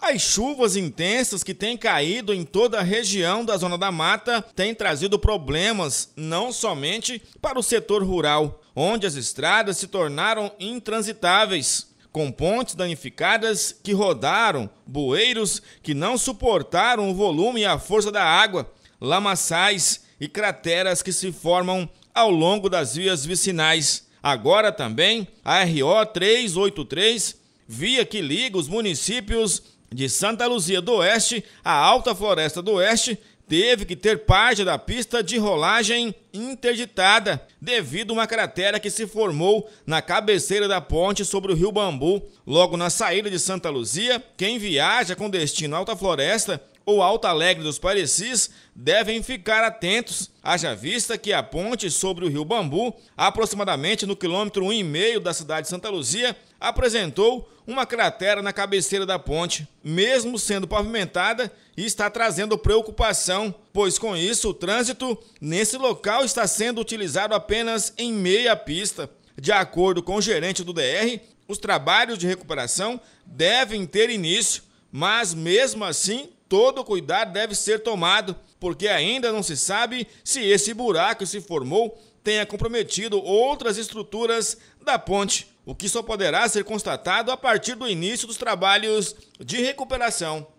As chuvas intensas que têm caído em toda a região da Zona da Mata têm trazido problemas não somente para o setor rural, onde as estradas se tornaram intransitáveis, com pontes danificadas que rodaram, bueiros que não suportaram o volume e a força da água, lamaçais e crateras que se formam ao longo das vias vicinais. Agora também a RO 383, via que liga os municípios de Santa Luzia do Oeste à Alta Floresta do Oeste teve que ter parte da pista de rolagem interditada devido a uma cratera que se formou na cabeceira da ponte sobre o Rio Bambu. Logo na saída de Santa Luzia, quem viaja com destino à Alta Floresta ou Alto Alegre dos Parecis devem ficar atentos, haja vista que a ponte sobre o rio Bambu, aproximadamente no quilômetro 1,5 da cidade de Santa Luzia, apresentou uma cratera na cabeceira da ponte, mesmo sendo pavimentada, e está trazendo preocupação, pois com isso o trânsito nesse local está sendo utilizado apenas em meia pista. De acordo com o gerente do DR, os trabalhos de recuperação devem ter início mas mesmo assim, todo cuidado deve ser tomado, porque ainda não se sabe se esse buraco que se formou tenha comprometido outras estruturas da ponte, o que só poderá ser constatado a partir do início dos trabalhos de recuperação.